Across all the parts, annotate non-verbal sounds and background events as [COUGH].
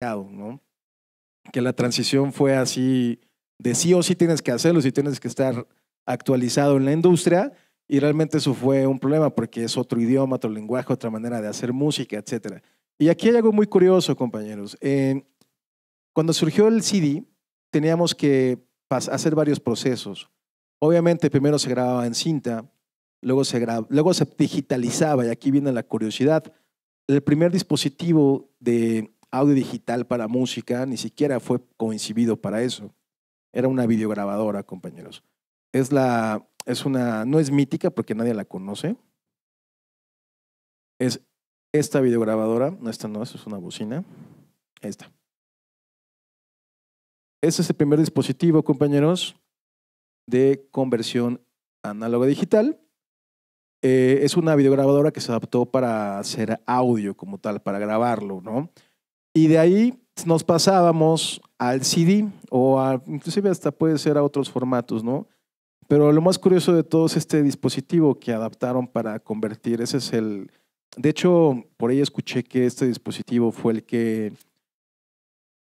¿no? Que la transición fue así de sí o sí tienes que hacerlo, si tienes que estar actualizado en la industria y realmente eso fue un problema porque es otro idioma, otro lenguaje, otra manera de hacer música, etc. Y aquí hay algo muy curioso, compañeros. cuando surgió el CD, teníamos que hacer varios procesos. Obviamente primero se grababa en cinta, luego se, luego se digitalizaba y aquí viene la curiosidad. El primer dispositivo de audio digital para música, ni siquiera fue coincidido para eso. Era una videograbadora, compañeros. Es la, es una, no es mítica porque nadie la conoce. Es esta videograbadora, no esta no, es una bocina. Esta. Este es el primer dispositivo, compañeros, de conversión análoga digital. Eh, es una videograbadora que se adaptó para hacer audio como tal, para grabarlo, ¿no? Y de ahí nos pasábamos al CD o inclusive hasta puede ser a otros formatos, ¿no? Pero lo más curioso de todo es este dispositivo que adaptaron para convertir. Ese es el. De hecho, por ahí escuché que este dispositivo fue el que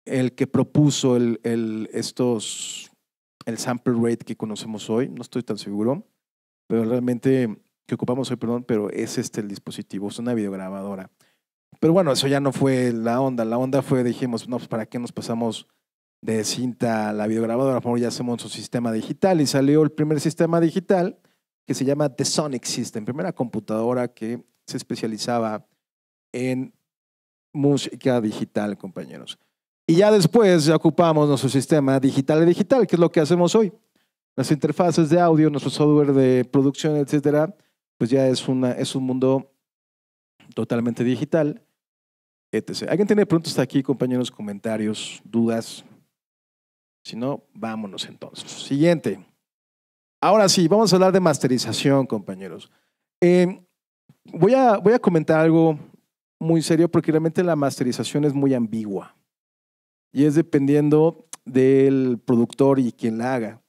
el que propuso el, el, estos, el sample rate que conocemos hoy. No estoy tan seguro, pero realmente que ocupamos hoy, perdón, pero es este el dispositivo, es una videograbadora. Pero bueno, eso ya no fue la onda. La onda fue, dijimos, no, pues, para qué nos pasamos de cinta a la videograbadora, por ya hacemos un sistema digital. Y salió el primer sistema digital que se llama The Sonic System, primera computadora que se especializaba en música digital, compañeros. Y ya después ya ocupamos nuestro sistema digital y digital, que es lo que hacemos hoy. Las interfaces de audio, nuestro software de producción, etcétera, pues ya es, una, es un mundo totalmente digital, etc. ¿Alguien tiene preguntas aquí, compañeros, comentarios, dudas? Si no, vámonos entonces. Siguiente. Ahora sí, vamos a hablar de masterización, compañeros. Em, voy, a, voy a comentar algo muy serio porque realmente la masterización es muy ambigua y es dependiendo del productor y quien la haga.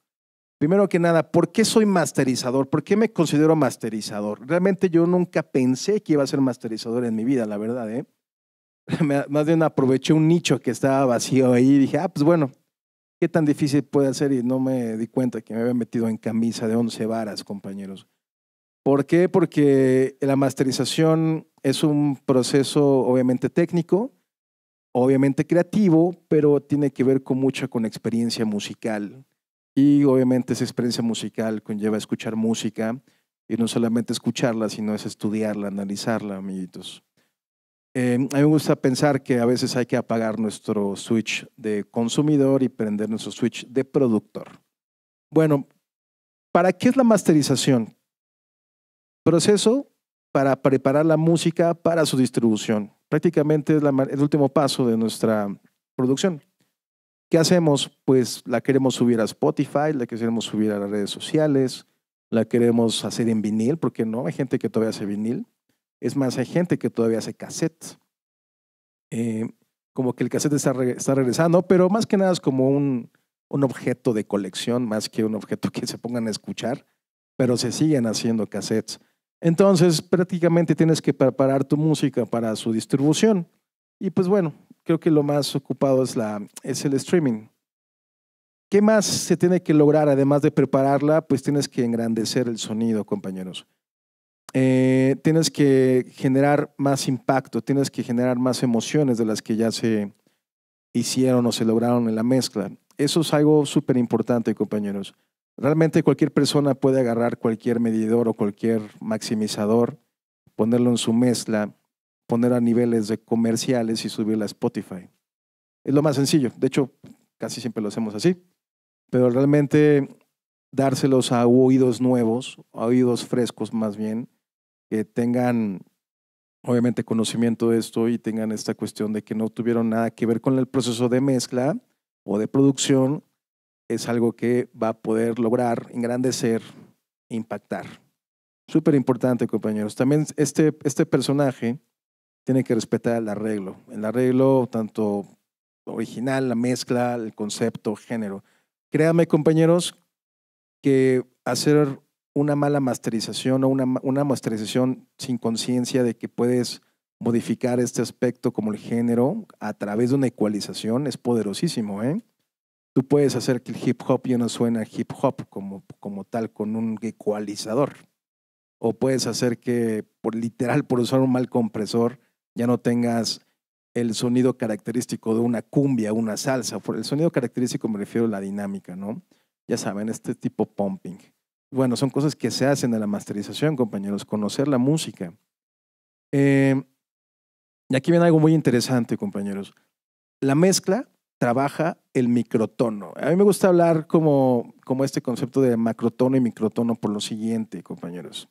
Primero que nada, ¿por qué soy masterizador? ¿Por qué me considero masterizador? Realmente yo nunca pensé que iba a ser masterizador en mi vida, la verdad. ¿eh? [LAUGHS] Más bien aproveché un nicho que estaba vacío ahí y dije, ah, pues bueno, ¿qué tan difícil puede ser? Y no me di cuenta que me había metido en camisa de once varas, compañeros. ¿Por qué? Porque la masterización es un proceso obviamente técnico, obviamente creativo, pero tiene que ver con mucha con experiencia musical y obviamente esa experiencia musical conlleva escuchar música y no solamente escucharla, sino es estudiarla, analizarla, amiguitos. Eh, a mí me gusta pensar que a veces hay que apagar nuestro switch de consumidor y prender nuestro switch de productor. Bueno, ¿para qué es la masterización? Proceso para preparar la música para su distribución. Prácticamente es el último paso de nuestra producción. ¿Qué hacemos? Pues la queremos subir a Spotify, la queremos subir a las redes sociales, la queremos hacer en vinil, porque no hay gente que todavía hace vinil. Es más, hay gente que todavía hace cassette. Eh, como que el cassette está, está, regresando, pero más que nada es como un, un, objeto de colección, más que un objeto que se pongan a escuchar, pero se siguen haciendo cassettes. Entonces, prácticamente tienes que preparar tu música para su distribución. Y pues bueno, creo que lo más ocupado es, la, es el streaming. ¿Qué más se tiene que lograr? Además de prepararla, pues tienes que engrandecer el sonido, compañeros. Eh, tienes que generar más impacto, tienes que generar más emociones de las que ya se hicieron o se lograron en la mezcla. Eso es algo súper importante, compañeros. Realmente cualquier persona puede agarrar cualquier medidor o cualquier maximizador, ponerlo en su mezcla poner a niveles de comerciales y subirla a Spotify. Es lo más sencillo. De hecho, casi siempre lo hacemos así. Pero realmente dárselos a oídos nuevos, a oídos frescos más bien, que tengan obviamente conocimiento de esto y tengan esta cuestión de que no tuvieron nada que ver con el proceso de mezcla o de producción, es algo que va a poder lograr engrandecer, impactar. Súper importante, compañeros. También este, este personaje tiene que respetar el arreglo. El arreglo, tanto original, la mezcla, el concepto, género. Créanme, compañeros, que hacer una mala masterización o una, una masterización sin conciencia de que puedes modificar este aspecto como el género a través de una ecualización es poderosísimo. ¿eh? Tú puedes hacer que el hip hop ya no suene hip hop como, como tal con un ecualizador. O puedes hacer que, por, literal, por usar un mal compresor, ya no tengas el sonido característico de una cumbia, una salsa. Por el sonido característico me refiero a la dinámica, ¿no? Ya saben, este tipo pumping. Bueno, son cosas que se hacen en la masterización, compañeros, conocer la música. Eh, y aquí viene algo muy interesante, compañeros. La mezcla trabaja el microtono. A mí me gusta hablar como, como este concepto de macrotono y microtono por lo siguiente, compañeros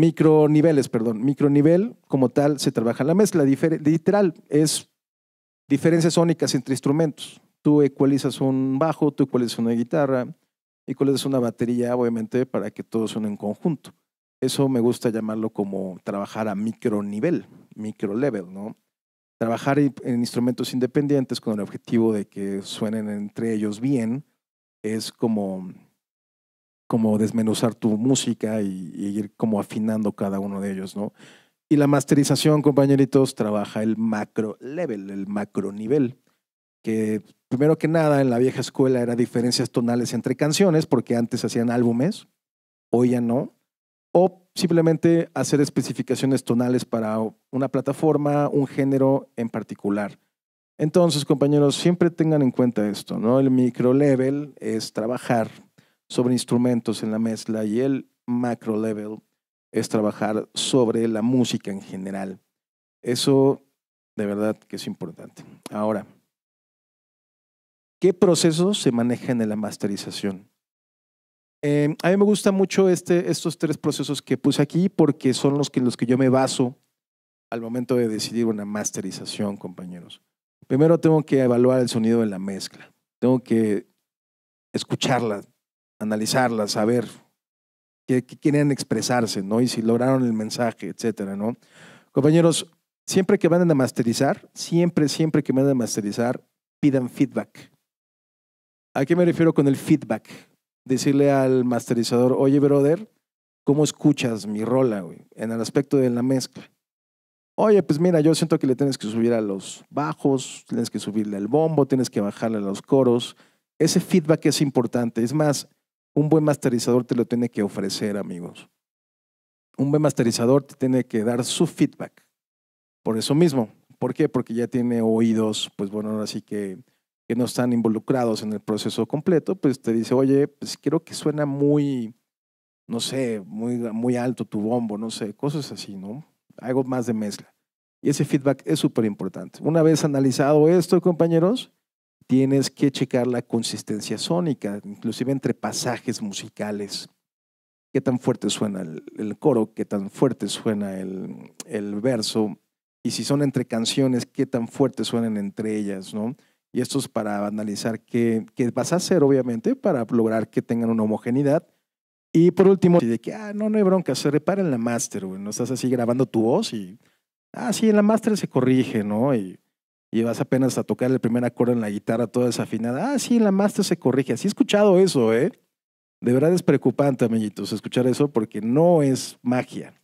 microniveles, perdón. Micronivel como tal se trabaja en la mezcla. literal, es diferencias sónicas entre instrumentos. Tú ecualizas un bajo, tú ecualizas una guitarra, ecualizas una batería, obviamente, para que todo suene en conjunto. Eso me gusta llamarlo como trabajar a micronivel, microlevel. ¿no? Trabajar en instrumentos independientes con el objetivo de que suenen entre ellos bien es como como desmenuzar tu música y, ir como afinando cada uno de ellos, ¿no? Y la masterización, compañeritos, trabaja el macro level, el macro nivel, que primero que nada en la vieja escuela era diferencias tonales entre canciones, porque antes hacían álbumes, hoy ya no, o simplemente hacer especificaciones tonales para una plataforma, un género en particular. Entonces, compañeros, siempre tengan en cuenta esto, ¿no? El micro level es trabajar sobre instrumentos en la mezcla y el macro level es trabajar sobre la música en general. Eso de verdad que es importante. Ahora, ¿qué procesos se manejan en la masterización? Em, a mí me gusta mucho este, estos tres procesos que puse aquí porque son los que, los que yo me baso al momento de decidir una masterización, compañeros. Primero tengo que evaluar el sonido de la mezcla, tengo que escucharla, analizarlas, saber qué, qué expresarse, ¿no? Y si lograron el mensaje, etcétera, ¿no? Compañeros, siempre que van a masterizar, siempre, siempre que van a masterizar, pidan feedback. ¿A qué me refiero con el feedback? Decirle al masterizador, oye, brother, ¿cómo escuchas mi rola, güey? En el aspecto de la mezcla. Oye, pues mira, yo siento que le tienes que subir a los bajos, tienes que subirle al bombo, tienes que bajarle a los coros. Ese feedback es importante. Es más, un buen masterizador te lo tiene que ofrecer, amigos. Un buen masterizador te tiene que dar su feedback. Por eso mismo. ¿Por qué? Porque ya tiene oídos, pues bueno, ahora sí que, que no están involucrados en el proceso completo, pues te dice, oye, pues quiero que suena muy, no sé, muy, muy alto tu bombo, no sé, cosas así, ¿no? Algo más de mezcla. Y ese feedback es súper importante. Una vez analizado esto, compañeros, tienes que checar la consistencia sónica, inclusive entre pasajes musicales. Qué tan fuerte suena el, coro, qué tan fuerte suena el, el, verso, y si son entre canciones, qué tan fuerte suenan entre ellas, ¿no? Y esto es para analizar qué, qué vas a hacer, obviamente, para lograr que tengan una homogeneidad. Y por último, de que, ah, no, no hay bronca, se repara en la máster, güey. No estás así grabando tu voz y, ah, sí, en la máster se corrige, ¿no? Y y vas apenas a tocar el primer acorde en la guitarra toda desafinada. Ah, sí, la master se corrige. Así he escuchado eso, ¿eh? De verdad es preocupante, amiguitos, escuchar eso porque no es magia.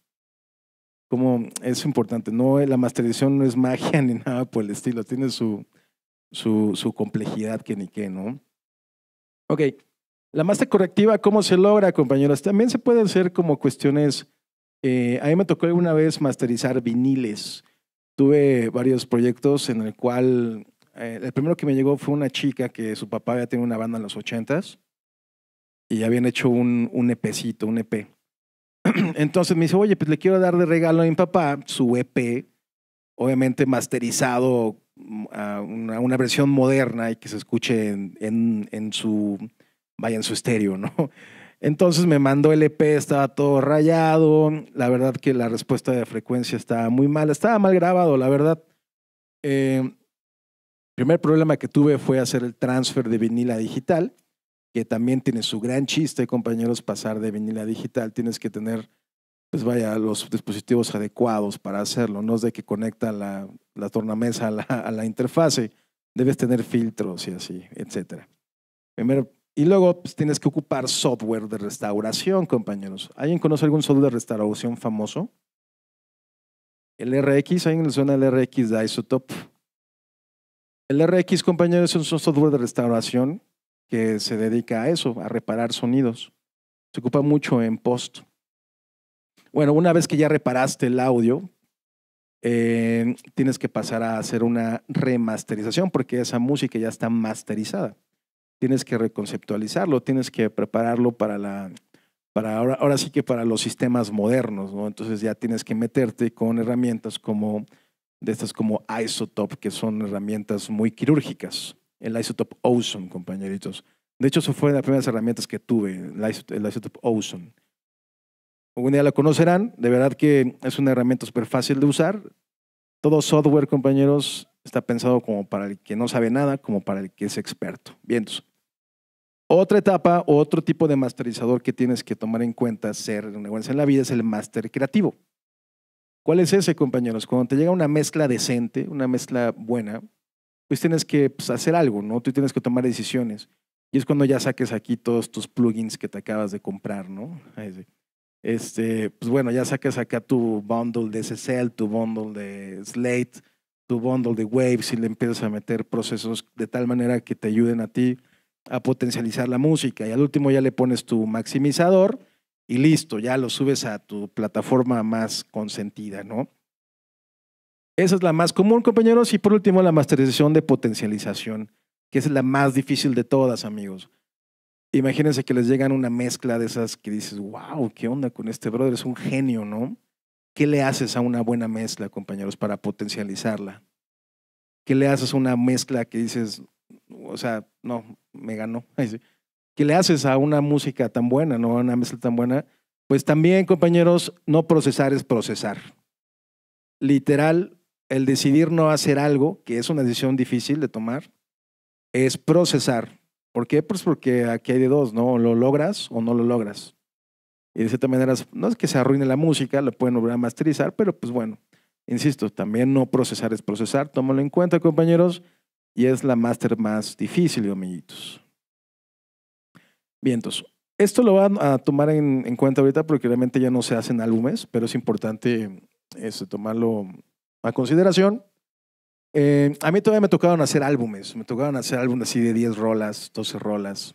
Como es importante, no la masterización no es magia [LAUGHS] ni nada por el estilo, tiene su, su, complejidad que ni qué, ¿no? Ok, la master correctiva, ¿cómo se logra, compañeros? También se pueden hacer como cuestiones, eh, a mí me tocó alguna vez masterizar viniles, tuve varios proyectos en el cual eh, el primero que me llegó fue una chica que su papá ya tenido una banda en los ochentas y habían hecho un, un e un EP. [CLEARS THROAT] Entonces me dice, oye, pues le quiero dar de regalo a mi papá su EP, obviamente masterizado mm, a una, versión moderna y que se escuche en, en su, vaya en su estéreo, ¿no? Entonces me mandó el EP, estaba todo rayado. La verdad que la respuesta de frecuencia estaba muy mal. Estaba mal grabado, la verdad. el eh, primer problema que tuve fue hacer el transfer de vinila digital, que también tiene su gran chiste, compañeros, pasar de vinila digital. Tienes que tener, pues vaya, los dispositivos adecuados para hacerlo. No es de que conecta la, tornamesa a la, a interfase. Debes tener filtros y así, etcétera. Primer y luego pues, tienes que ocupar software de restauración, compañeros. ¿Alguien conoce algún software de restauración famoso? El RX, alguien le suena el RX de Isotop? El RX, compañeros, es un software de restauración que se dedica a eso, a reparar sonidos. Se ocupa mucho en post. Bueno, una vez que ya reparaste el audio, eh, tienes que pasar a hacer una remasterización porque esa música ya está masterizada tienes que reconceptualizarlo, tienes que prepararlo para la para ahora, ahora sí que para los sistemas modernos, ¿no? Entonces ya tienes que meterte con herramientas como de estas como Isotop, que son herramientas muy quirúrgicas. El Isotop Ozone, compañeritos. De hecho, eso fue una de las primeras herramientas que tuve, el Isotop, Ozone. Algún día la conocerán, de verdad que es una herramienta súper fácil de usar. Todo software, compañeros, Está pensado como para el que no sabe nada, como para el que es experto. Bien, otra etapa, otro tipo de masterizador que tienes que tomar en cuenta ser una negocio en la vida es el máster creativo. ¿Cuál es ese, compañeros? Cuando te llega una mezcla decente, una mezcla buena, pues tienes que pues, hacer algo, ¿no? Tú tienes que tomar decisiones. Y es cuando ya saques aquí todos tus plugins que te acabas de comprar, ¿no? Este, pues bueno, ya saques acá tu bundle de SSL, tu bundle de Slate, tu bundle de waves y le empiezas a meter procesos de tal manera que te ayuden a ti a potencializar la música. Y al último ya le pones tu maximizador y listo, ya lo subes a tu plataforma más consentida, ¿no? Esa es la más común, compañeros. Y por último, la masterización de potencialización, que es la más difícil de todas, amigos. Imagínense que les llegan una mezcla de esas que dices, wow, ¿qué onda con este brother? Es un genio, ¿no? ¿Qué le haces a una buena mezcla, compañeros, para potencializarla? ¿Qué le haces a una mezcla que dices, o sea, no, me ganó? [LAUGHS] ¿Qué le haces a una música tan buena, no a una mezcla tan buena? Pues también, compañeros, no procesar es procesar. Literal, el decidir no hacer algo, que es una decisión difícil de tomar, es procesar. ¿Por qué? Pues porque aquí hay de dos, ¿no? lo logras o no lo logras. Y de cierta manera, no es que se arruine la música, lo pueden volver a masterizar, pero pues bueno, insisto, también no procesar es procesar, tómalo en cuenta, compañeros, y es la master más difícil, amiguitos. Bien, entonces, esto lo van a tomar en, cuenta ahorita porque realmente ya no se hacen álbumes, pero es importante este, tomarlo a consideración. Eh, a mí todavía me tocaron hacer álbumes, me tocaron hacer álbumes así de 10 rolas, 12 rolas.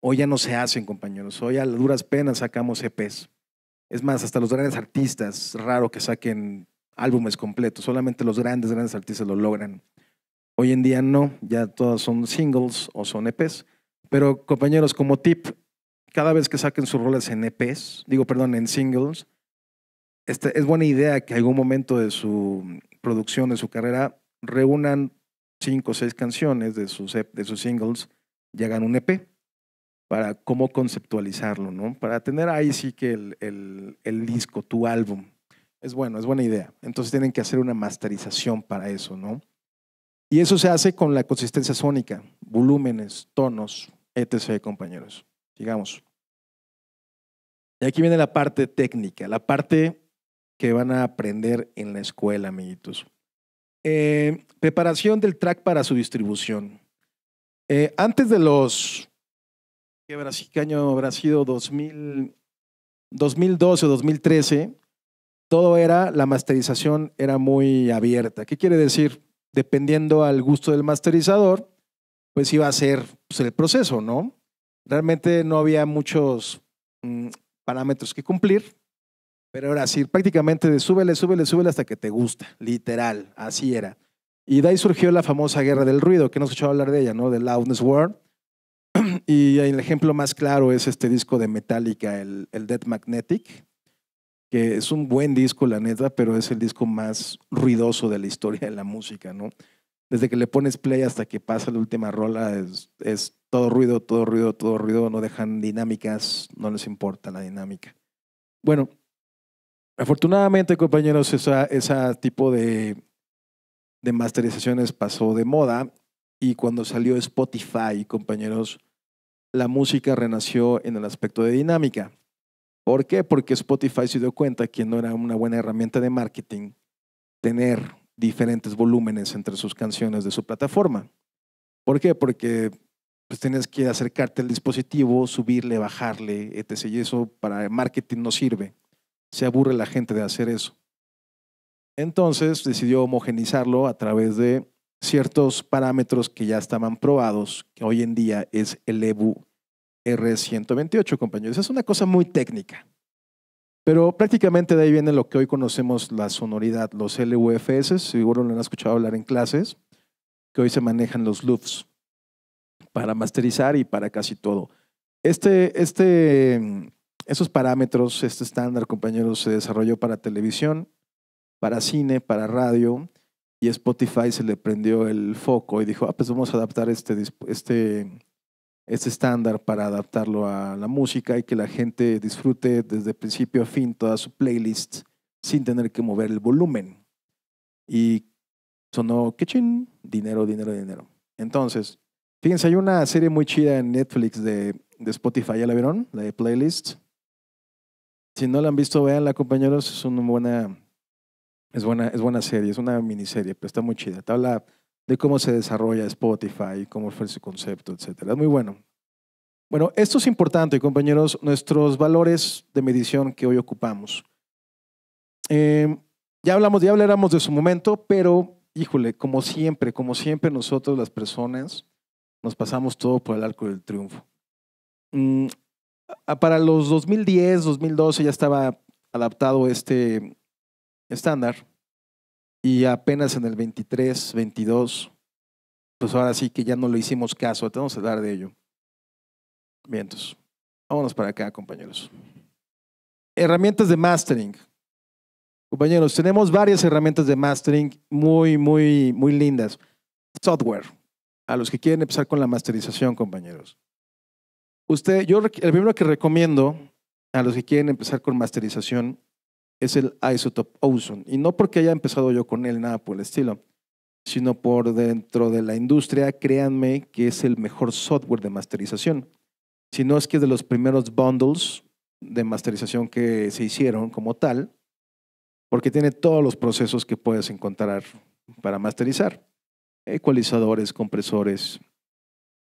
Hoy ya no se hacen, compañeros. Hoy a duras penas sacamos EPs. Es más, hasta los grandes artistas, raro que saquen álbumes completos. Solamente los grandes, grandes artistas lo logran. Hoy en día no, ya todas son singles o son EPs. Pero compañeros, como tip, cada vez que saquen sus roles en EPs, digo, perdón, en singles, este, es buena idea que en algún momento de su producción, de su carrera, reúnan cinco o seis canciones de sus, e, de sus singles y hagan un EP para cómo conceptualizarlo, ¿no? Para tener ahí sí que el, disco, tu álbum. Es bueno, es buena idea. Entonces tienen que hacer una masterización para eso, ¿no? Y eso se hace con la consistencia sónica, volúmenes, tonos, etc., compañeros. Sigamos. Y aquí viene la parte técnica, la parte que van a aprender en la escuela, amiguitos. Eh, preparación del track para su distribución. Eh, antes de los que qué habrá sido 2012 o 2013, todo era, la masterización era muy abierta. ¿Qué quiere decir? Dependiendo al gusto del masterizador, pues iba a ser pues, el proceso, ¿no? Realmente no había muchos mm, parámetros que cumplir, pero era así, prácticamente de súbele, súbele, súbele hasta que te gusta, literal, así era. Y de ahí surgió la famosa guerra del ruido, que no se a hablar de ella, ¿no? Del Loudness War, y el ejemplo más claro es este disco de Metallica, el, el Dead Magnetic, que es un buen disco, la neta, pero es el disco más ruidoso de la historia de la música, ¿no? Desde que le pones play hasta que pasa la última rola, es, es todo ruido, todo ruido, todo ruido, no dejan dinámicas, no les importa la dinámica. Bueno, afortunadamente, compañeros, esa, esa tipo de, de masterizaciones pasó de moda y cuando salió Spotify, compañeros, la música renació en el aspecto de dinámica. ¿Por qué? Porque Spotify se dio cuenta que no era una buena herramienta de marketing tener diferentes volúmenes entre sus canciones de su plataforma. ¿Por qué? Porque pues tienes que acercarte al dispositivo, subirle, bajarle, etc. Y eso para marketing no sirve. Se aburre la gente de hacer eso. Entonces decidió homogenizarlo a través de ciertos parámetros que ya estaban probados, que hoy en día es el EBU R128, compañeros. Es una cosa muy técnica. Pero prácticamente de ahí viene lo que hoy conocemos la sonoridad, los LUFS, seguro lo han escuchado hablar en clases, que hoy se manejan los loops para masterizar y para casi todo. Este, este, esos parámetros, este estándar, compañeros, se desarrolló para televisión, para cine, para radio, y Spotify se le prendió el foco y dijo, ah, pues vamos a adaptar este, este este estándar para adaptarlo a la música y que la gente disfrute desde principio a fin toda su playlist sin tener que mover el volumen. Y sonó Kitchen, dinero, dinero, dinero. Entonces, fíjense, hay una serie muy chida en Netflix de, de Spotify, ¿ya la vieron? La de playlist. Si no la han visto, veanla, compañeros, es una buena, es buena, es buena serie, es una miniserie, pero está muy chida de cómo se desarrolla Spotify, cómo fue su concepto, etcétera. muy bueno. Bueno, esto es importante, compañeros, nuestros valores de medición que hoy ocupamos. Em, ya hablamos, ya hablaremos de su momento, pero híjole, como siempre, como siempre nosotros las personas nos pasamos todo por el arco del triunfo. Mm, para los 2010, 2012 ya estaba adaptado este estándar y apenas en el 23, 22, pues ahora sí que ya no le hicimos caso, tenemos que hablar de ello. Bien, vámonos para acá, compañeros. Herramientas de mastering. Compañeros, tenemos varias herramientas de mastering muy, muy, muy lindas. Software, a los que quieren empezar con la masterización, compañeros. Usted, yo el primero que recomiendo a los que quieren empezar con masterización es el isotop Ozone. Y no porque haya empezado yo con él, nada por el estilo, sino por dentro de la industria, créanme que es el mejor software de masterización. Si no es que de los primeros bundles de masterización que se hicieron como tal, porque tiene todos los procesos que puedes encontrar para masterizar. Ecualizadores, compresores,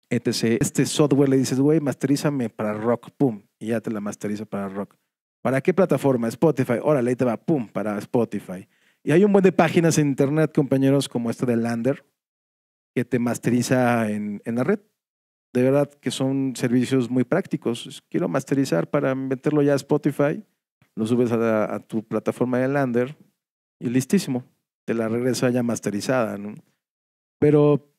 etc. Este software le dices, güey, masterízame para rock, pum, y ya te la masteriza para rock. ¿Para qué plataforma? Spotify. Órale, ahí te va, pum, para Spotify. Y hay un buen de páginas en internet, compañeros, como esta de Lander, que te masteriza en, la red. De verdad que son servicios muy prácticos. Quiero masterizar para meterlo ya a Spotify. Lo subes a, tu plataforma de Lander y listísimo. Te la regresa ya masterizada. Pero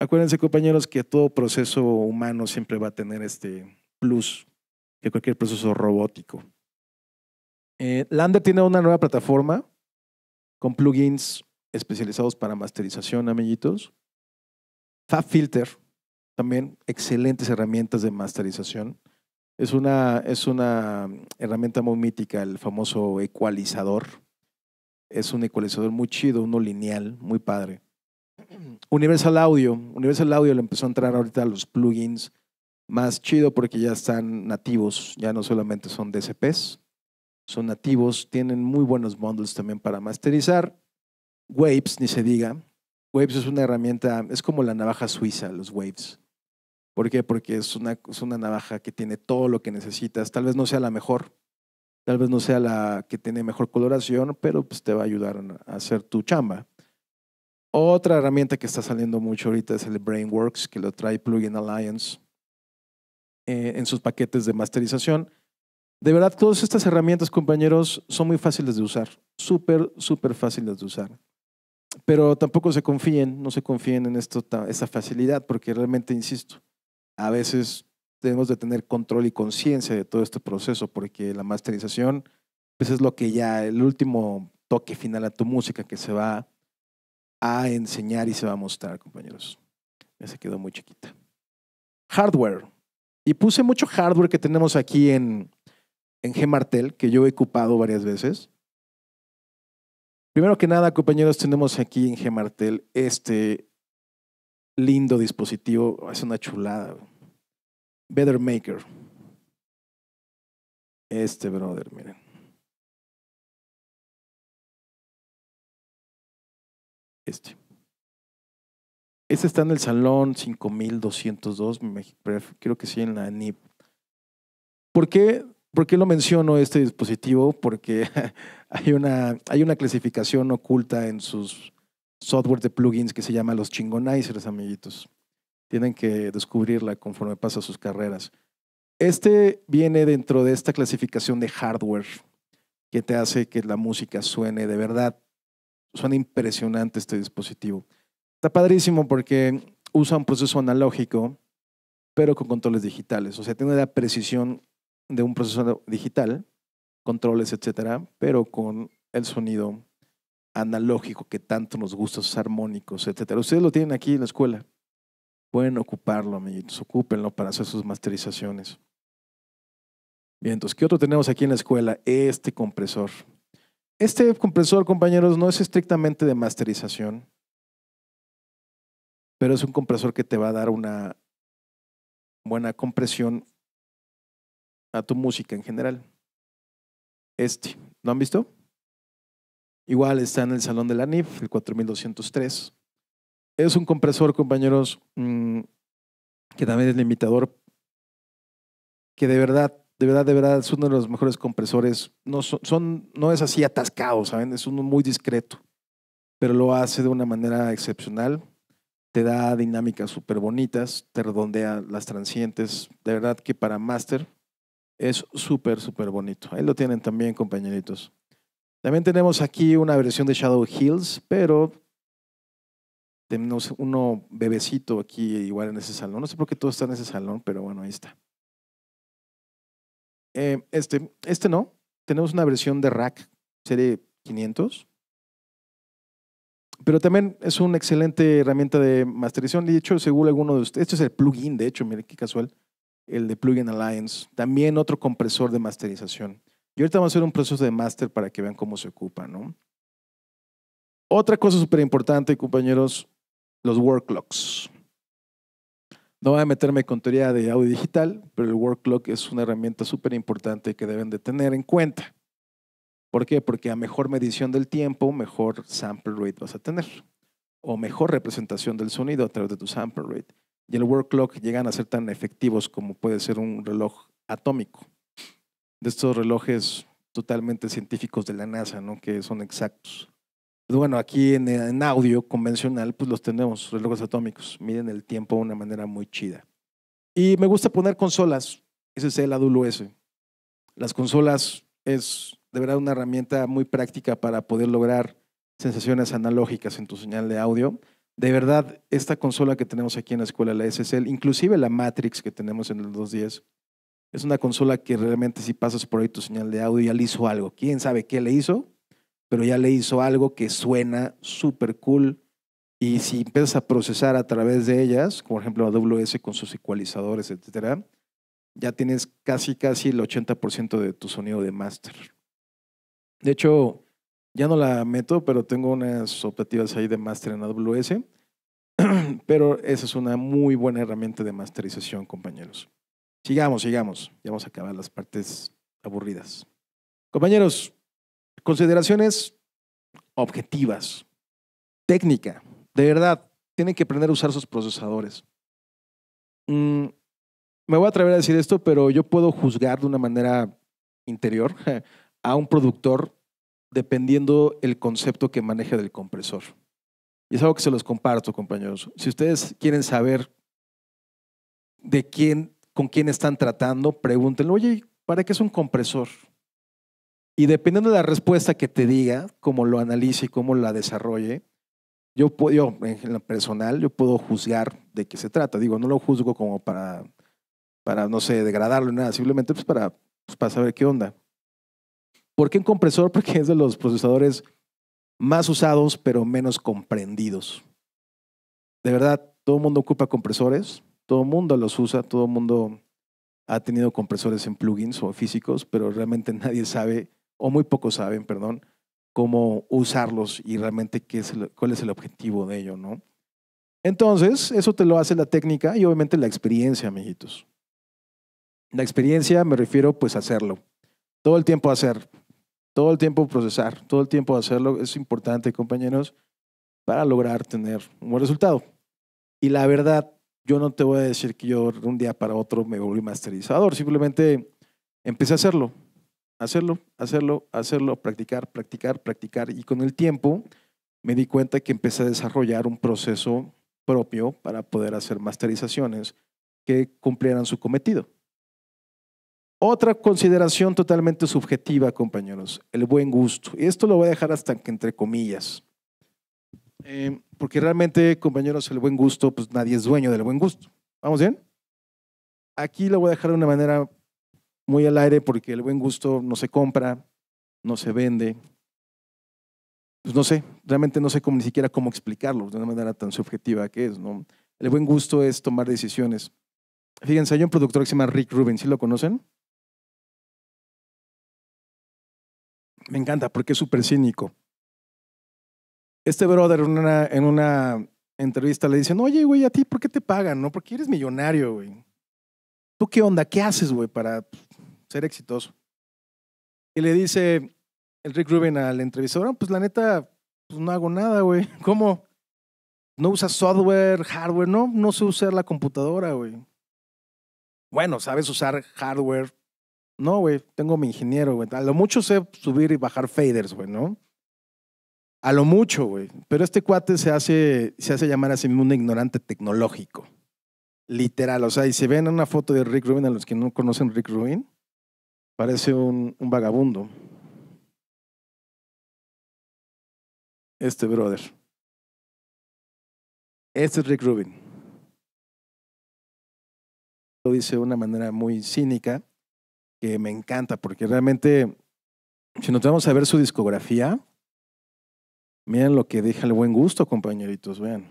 acuérdense, compañeros, que todo proceso humano siempre va a tener este plus que cualquier proceso robótico. Eh, Lander tiene una nueva plataforma con plugins especializados para masterización, amiguitos. FabFilter, también excelentes herramientas de masterización. Es una, es una mm, herramienta muy mítica, el famoso ecualizador. Es un ecualizador muy chido, uno lineal, muy padre. [CLEARS THROAT] Universal Audio. Universal Audio le empezó a entrar ahorita a los plugins más chido porque ya están nativos, ya no solamente son DSPs, son nativos, tienen muy buenos bundles también para masterizar. Waves, ni se diga. Waves es una herramienta, es como la navaja suiza, los Waves. ¿Por qué? Porque es una, es una navaja que tiene todo lo que necesitas. Tal vez no sea la mejor, tal vez no sea la que tiene mejor coloración, pero pues, te va a ayudar a hacer tu chamba. Otra herramienta que está saliendo mucho ahorita es el Brainworks, que lo trae Plugin Alliance eh, en sus paquetes de masterización. De verdad, todas estas herramientas, compañeros, son muy fáciles de usar. Súper, súper fáciles de usar. Pero tampoco se confíen, no se confíen en esto, esta facilidad, porque realmente, insisto, a veces debemos de tener control y conciencia de todo este proceso, porque la masterización pues, es lo que ya, el último toque final a tu música que se va a enseñar y se va a mostrar, compañeros. Ya se quedó muy chiquita. Hardware. Y puse mucho hardware que tenemos aquí en, en Gmartel, que yo he ocupado varias veces. Primero que nada, compañeros, tenemos aquí en Gmartel este lindo dispositivo. Ah, es una chulada. Better Maker. Este brother, miren. Este. Este está en el salón 5202, creo que sí, en la NIP. ¿Por qué ¿Por qué lo menciono este dispositivo? Porque [LAUGHS] hay una, hay una clasificación oculta en sus software de plugins que se llama los chingonizers, amiguitos. Tienen que descubrirla conforme pasan sus carreras. Este viene dentro de esta clasificación de hardware que te hace que la música suene de verdad. Suena impresionante este dispositivo. Está padrísimo porque usa un proceso analógico, pero con controles digitales. O sea, tiene la precisión de un procesador digital, controles, etcétera, pero con el sonido analógico que tanto nos gusta, los armónicos, etcétera. Ustedes lo tienen aquí en la escuela. Pueden ocuparlo, amiguitos, ocúpenlo para hacer sus masterizaciones. Bien, entonces, ¿qué otro tenemos aquí en la escuela? Este compresor. Este compresor, compañeros, no es estrictamente de masterización, pero es un compresor que te va a dar una buena compresión a tu música en general. Este, ¿no han visto? Igual está en el salón de la NIF, el 4203. Es un compresor, compañeros, mm, que también es limitador, que de verdad, de verdad, de verdad es uno de los mejores compresores. No, son, no es así atascado, ¿saben? Es uno muy discreto, pero lo hace de una manera excepcional. Te da dinámicas súper bonitas, te redondea las transientes. De verdad que para máster es súper, súper bonito. Ahí lo tienen también, compañeritos. También tenemos aquí una versión de Shadow Hills, pero tenemos uno bebecito aquí igual en ese salón. No sé por qué todo está en ese salón, pero bueno, ahí está. Eh, este, este no. Tenemos una versión de Rack, serie 500. Pero también es una excelente herramienta de masterización. De hecho, según alguno de ustedes, este es el plugin, de hecho, mire qué casual el de Plugin Alliance, también otro compresor de masterización. Y ahorita vamos a hacer un proceso de master para que vean cómo se ocupa, ¿no? Otra cosa súper importante, compañeros, los worklocks. No voy a meterme con teoría de audio digital, pero el worklock es una herramienta súper importante que deben de tener en cuenta. ¿Por qué? Porque a mejor medición del tiempo, mejor sample rate vas a tener. O mejor representación del sonido a través de tu sample rate y el work clock llegan a ser tan efectivos como puede ser un reloj atómico. De estos relojes totalmente científicos de la NASA, ¿no? que son exactos. Pero bueno, aquí en, en, audio convencional, pues los tenemos, relojes atómicos, miden el tiempo de una manera muy chida. Y me gusta poner consolas, ese es el AWS. Las consolas es de verdad una herramienta muy práctica para poder lograr sensaciones analógicas en tu señal de audio de verdad, esta consola que tenemos aquí en la escuela, la SSL, inclusive la Matrix que tenemos en el 210, es una consola que realmente si pasas por ahí tu señal de audio ya le hizo algo. ¿Quién sabe qué le hizo? Pero ya le hizo algo que suena súper cool. Y si empiezas a procesar a través de ellas, como por ejemplo AWS con sus ecualizadores, etcétera, ya tienes casi, casi el 80% de tu sonido de master. De hecho, ya no la meto, pero tengo unas optativas ahí de master en AWS. [CLEARS THROAT] pero esa es una muy buena herramienta de masterización, compañeros. Sigamos, sigamos. Ya vamos a acabar las partes aburridas. Compañeros, consideraciones objetivas. Técnica. De verdad, tienen que aprender a usar sus procesadores. Mm, me voy a atrever a decir esto, pero yo puedo juzgar de una manera interior [LAUGHS] a un productor dependiendo el concepto que maneje del compresor. Y es algo que se los comparto, compañeros. Si ustedes quieren saber de quién, con quién están tratando, pregúntenlo. oye, ¿para qué es un compresor? Y dependiendo de la respuesta que te diga, cómo lo analice y cómo la desarrolle, yo, puedo, en el personal, yo puedo juzgar de qué se trata. Digo, no lo juzgo como para, para no sé, degradarlo ni nada, simplemente pues para, pues, para saber qué onda. ¿Por qué un compresor? [LAUGHS] Porque es de los procesadores más usados, pero menos comprendidos. De verdad, todo el mundo ocupa compresores, todo el mundo los usa, todo el mundo ha tenido compresores en plugins o físicos, pero realmente [LAUGHS] nadie sabe, o muy pocos saben, perdón, cómo usarlos y realmente qué es cuál es el objetivo de ello, ¿no? Entonces, eso te lo hace la técnica y obviamente la experiencia, amiguitos. La experiencia me refiero pues a hacerlo. Todo el tiempo hacer todo el tiempo procesar, todo el tiempo hacerlo es importante, compañeros, para lograr tener un buen resultado. Y la verdad, yo no te voy a decir que yo un día para otro me volví masterizador, simplemente empecé a hacerlo, hacerlo, hacerlo, hacerlo, practicar, practicar, practicar. Y con el tiempo me di cuenta que empecé a desarrollar un proceso propio para poder hacer masterizaciones que cumplieran su cometido. Otra consideración totalmente subjetiva, compañeros, el buen gusto. Y esto lo voy a dejar hasta que entre comillas. Eh, porque realmente, compañeros, el buen gusto, pues nadie es dueño del buen gusto. ¿Vamos bien? Aquí lo voy a dejar de una manera muy al aire porque el buen gusto no se compra, no se vende. Pues no sé, realmente no sé ni siquiera cómo explicarlo de una manera tan subjetiva que es. El buen gusto es tomar decisiones. Fíjense, hay un productor que se llama Rick Rubin, ¿sí lo conocen? Me encanta porque es súper cínico. Este brother en una, entrevista le dicen, oye, güey, ¿a ti por qué te pagan? No, porque eres millonario, güey. ¿Tú qué onda? ¿Qué haces, güey, para ser exitoso? Y le dice el Rick Rubin al entrevistador, pues la neta, pues no hago nada, güey. [LAUGHS] ¿Cómo? No usas software, hardware, no, no sé usar la computadora, güey. Bueno, sabes usar hardware, no, güey, tengo mi ingeniero, güey. A lo mucho sé subir y bajar faders, güey, ¿no? A lo mucho, güey. Pero este cuate se hace, llamar a sí mismo un ignorante tecnológico. Literal, o sea, y si ven una foto de Rick Rubin, a los que no conocen Rick Rubin, parece un, un vagabundo. Este brother. Este es Rick Rubin. Lo dice de una manera muy cínica que me encanta, porque realmente, si nos vamos a ver su discografía, miren lo que deja el buen gusto, compañeritos, vean.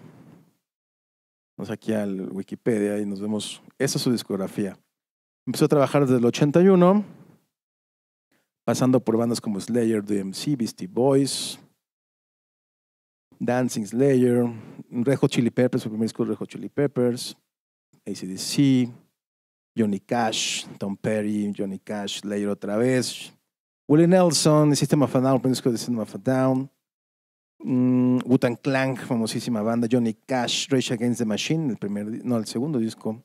Vamos aquí al Wikipedia y nos vemos, esa es su discografía. Empezó a trabajar desde el 81, pasando por bandas como Slayer, DMC, Beastie Boys, Dancing Slayer, Rejo Chili Peppers, su primer disco Rejo Chili Peppers, ACDC, Johnny Cash, Tom Perry, Johnny Cash, Layer otra vez, Willie Nelson, System of a Down, disco de System of a Down, mm, Wutan Clank, famosísima banda, Johnny Cash, Rage Against the Machine, el primer, no, el segundo disco.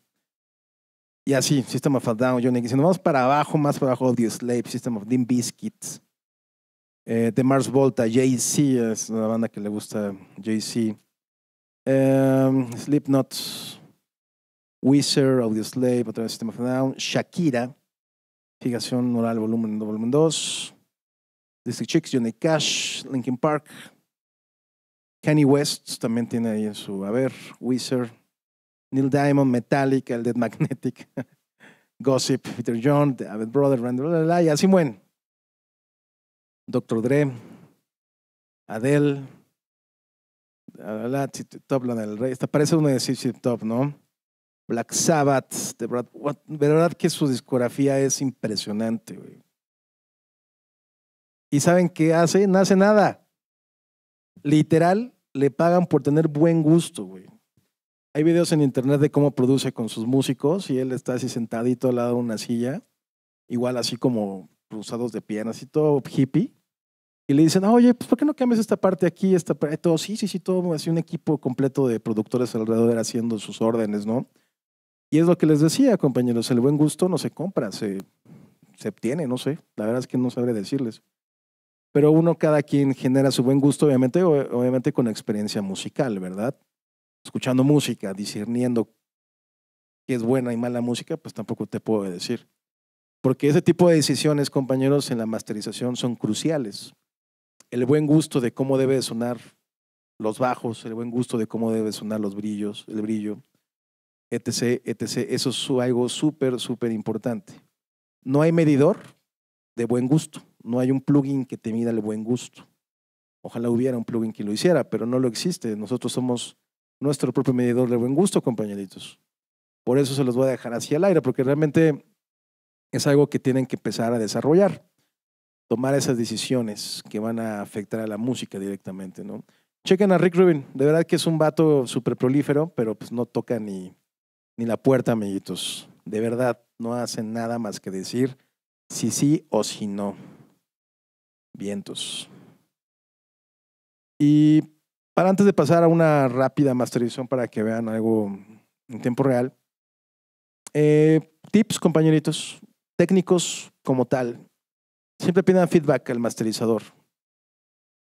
Y así, System of a Down, Johnny Si nos vamos para abajo, más para abajo, The Slave, System of Dean Biscuits, eh, The Mars Volta, Jay-Z, es una banda que le gusta JC, z Sleep eh, Slipknot, Audio Slave, otra vez System of Down, Shakira, Figación, Oral Volumen 2, Volumen 2, District Chicks, Johnny Cash, Linkin Park, Kanye West también tiene ahí en su a ver, Wizard, Neil Diamond, Metallica, el Dead Magnetic, [LAUGHS] Gossip, Peter John, The Abbott Brother, Randall, y así buen. Dr. Dre, Adele, la del Rey. Esta parece uno de Top, ¿no? Black Sabbath, de verdad que su discografía es impresionante, güey. ¿Y saben qué hace? No hace nada. Literal, le pagan por tener buen gusto, güey. Hay videos en internet de cómo produce con sus músicos y él está así sentadito al lado de una silla, igual así como cruzados de piernas y todo hippie. Y le dicen, oye, pues ¿por qué no cambias esta parte aquí, Todo, sí, sí, sí, todo, así un equipo completo de productores alrededor haciendo sus órdenes, ¿no? Y es lo que les decía, compañeros, el buen gusto no se compra, se, se obtiene, no sé. La verdad es que no sabré decirles. Pero uno, cada quien genera su buen gusto, obviamente, obviamente con experiencia musical, ¿verdad? Escuchando música, discerniendo qué es buena y mala música, pues tampoco te puedo decir. Porque ese tipo de decisiones, compañeros, en la masterización son cruciales. El buen gusto de cómo debe sonar los bajos, el buen gusto de cómo debe sonar los brillos, el brillo, etc., etc. Eso es algo súper, súper importante. No hay medidor de buen gusto, no hay un plugin que te mida el buen gusto. Ojalá hubiera un plugin que lo hiciera, pero no lo existe. Nosotros somos nuestro propio medidor de buen gusto, compañeritos. Por eso se los voy a dejar así al aire, porque realmente es algo que tienen que empezar a desarrollar. Tomar esas decisiones que van a afectar a la música directamente, ¿no? Chequen a Rick Rubin, de verdad que es un vato súper prolífero, pero pues no toca ni, ni la puerta, amiguitos. De verdad, no hacen nada más que decir si sí o si no. Vientos. Y para antes de pasar a una rápida masterización para que vean algo en tiempo real, eh, tips, compañeritos, técnicos como tal. Siempre pidan feedback al masterizador.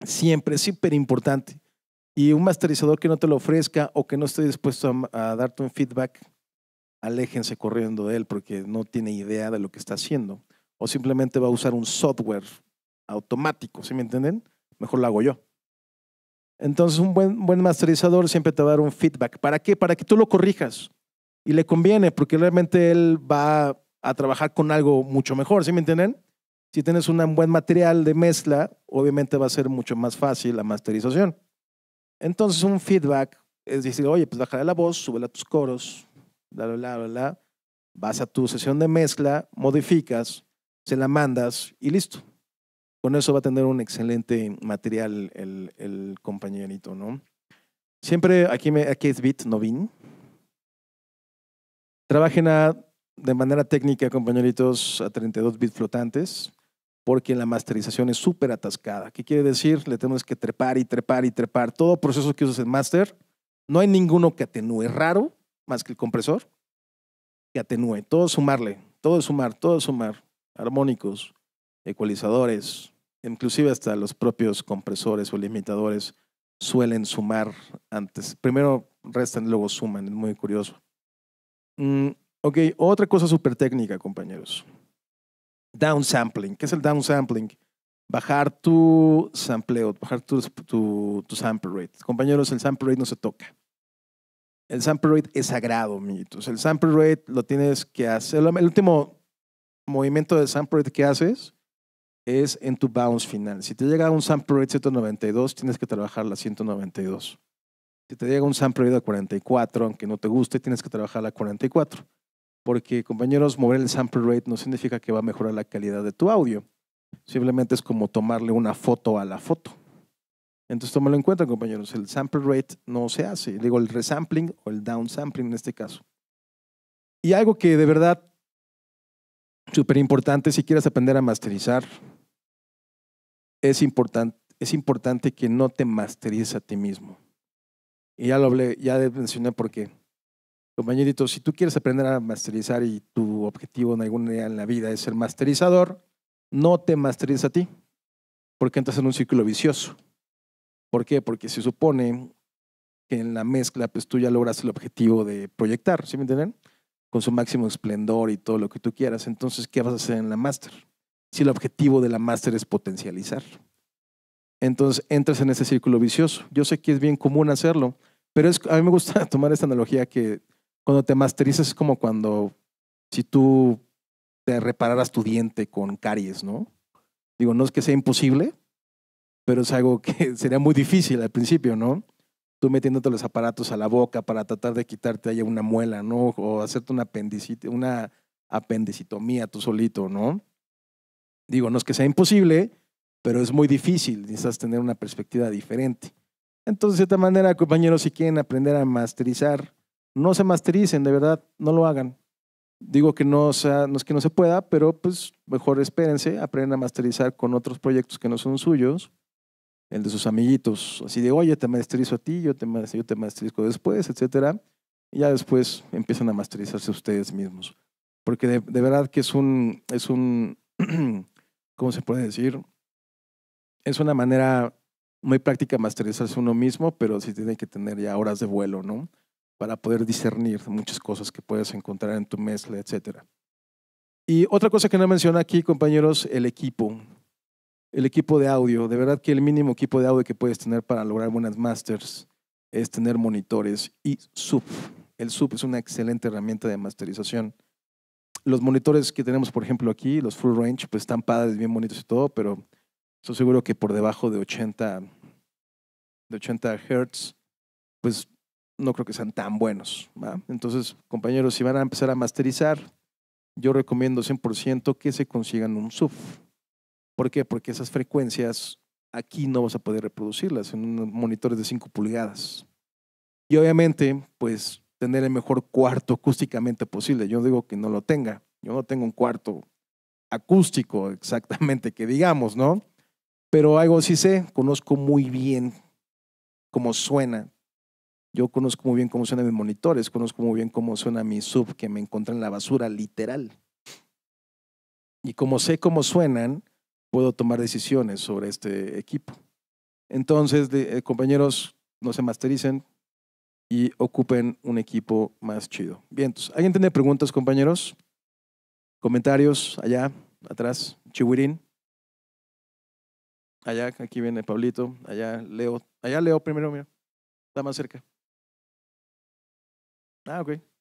Siempre, es súper importante. Y un masterizador que no te lo ofrezca o que no esté dispuesto a darte un feedback, aléjense corriendo de él porque no tiene idea de lo que está haciendo. O simplemente va a usar un software automático, ¿sí me entienden? Mejor lo hago yo. Entonces, un buen, buen masterizador siempre te va a dar un feedback. ¿Para qué? Para que tú lo corrijas. Y le conviene, porque realmente él va a trabajar con algo mucho mejor, ¿sí me entienden? Si tienes un buen material de mezcla, obviamente va a ser mucho más fácil la masterización. Entonces, un feedback es decir, oye, pues bájale la voz, súbela a tus coros, bla, Vas a tu sesión de mezcla, modificas, se la mandas y listo. Con eso va a tener un excelente material el, el compañerito, ¿no? Siempre aquí, me, aquí es Bit Novin. Trabajen a, de manera técnica, compañeritos, a 32 bits flotantes, porque la masterización es súper atascada. ¿Qué quiere decir? Le tenemos que trepar y trepar y trepar. Todo proceso que usas en master, no hay ninguno que atenúe. Raro más que el compresor que atenúe. Todo sumarle, todo sumar, todo sumar. Armónicos, ecualizadores, inclusive hasta los propios compresores o limitadores suelen sumar antes. Primero restan, luego suman, es muy curioso. Mm, ok, otra cosa súper técnica, compañeros. Downsampling. ¿Qué es el downsampling? Bajar tu sampleo, bajar tu, tu sample rate. Compañeros, el sample rate no se toca el sample rate es sagrado, amiguitos. El sample rate lo tienes que hacer. El último movimiento de sample rate que haces es en tu bounce final. Si te llega un sample rate 192, tienes que trabajar la 192. Si te llega un sample rate a 44, aunque no te guste, tienes que trabajar la 44. Porque, compañeros, mover el sample rate no significa que va a mejorar la calidad de tu audio. Simplemente es como tomarle una foto a la foto. Entonces tómalo en cuenta, compañeros. El sample rate no se hace. Digo, el resampling o el downsampling en este caso. Y algo que de verdad súper importante si quieres aprender a masterizar, es, es importante que no te masterices a ti mismo. Y ya lo hablé, ya mencioné por qué. Compañeritos, si tú quieres aprender a masterizar y tu objetivo en alguna idea en la vida es ser masterizador, no te masterices a ti, porque entras en un círculo vicioso ¿Por qué? Porque se supone que en la mezcla pues tú ya logras el objetivo de proyectar, ¿sí me entienden? Con su máximo esplendor y todo lo que tú quieras. Entonces, ¿qué vas a hacer en la máster? Si el objetivo de la máster es potencializar. Entonces, entras en ese círculo vicioso. Yo sé que es bien común hacerlo, pero a mí me gusta [LAUGHS] tomar esta analogía que cuando te masterizas es como cuando si tú te repararas tu diente con caries, ¿no? Digo, no es que sea imposible, pero es algo que [LAUGHS] sería muy difícil al principio, ¿no? Tú metiéndote los aparatos a la boca para tratar de quitarte ahí una muela, ¿no? O hacerte una, una apendicitomía tú solito, ¿no? Digo, no es que sea imposible, pero es muy difícil, necesitas tener una perspectiva diferente. Entonces, de esta manera, compañeros, si quieren aprender a masterizar, no se mastericen, de verdad, no lo hagan. Digo que no, no es que no se pueda, pero pues mejor espérense, aprendan a masterizar con otros proyectos que no son suyos el de sus amiguitos, así de, oye, te maestrizo a ti, yo te, yo te después, etcétera. Y ya después empiezan a masterizarse ustedes mismos. Porque de, verdad que es un, es un, [CLEARS THROAT] ¿cómo se puede decir? Es una manera muy práctica masterizarse uno mismo, pero sí tiene que tener ya horas de vuelo, ¿no? Para poder discernir muchas cosas que puedes encontrar en tu mezcla, etcétera. Y otra cosa que no menciona aquí, compañeros, el equipo el equipo de audio. De verdad que el mínimo equipo de audio que puedes tener para lograr buenas masters es tener monitores y sub. El sub es una excelente herramienta de masterización. Los monitores que tenemos, por ejemplo, aquí, los full range, pues están padres, bien bonitos y todo, pero estoy seguro que por debajo de 80 de 80 Hz, pues no creo que sean tan buenos. Entonces, compañeros, si van a empezar a masterizar, yo recomiendo 100% que se consigan un sub. ¿Por qué? Porque esas frecuencias aquí no vas a poder reproducirlas en unos monitores de 5 pulgadas. Y obviamente, pues tener el mejor cuarto acústicamente posible. Yo digo que no lo tenga. Yo no tengo un cuarto acústico exactamente que digamos, ¿no? Pero algo sí sé, conozco muy bien cómo suena. Yo conozco muy bien cómo suenan mis monitores, conozco muy bien cómo suena mi sub que me encontré en la basura, literal. Y como sé cómo suenan, puedo tomar decisiones sobre este equipo. Entonces, eh, compañeros, no se mastericen y ocupen un equipo más chido. Bien, entonces, ¿alguien tiene preguntas, compañeros? ¿Comentarios allá, atrás? Chihuirín. Allá, aquí viene Pablito. Allá, Leo. Allá, Leo primero, mira. Está más cerca. Ah, ok.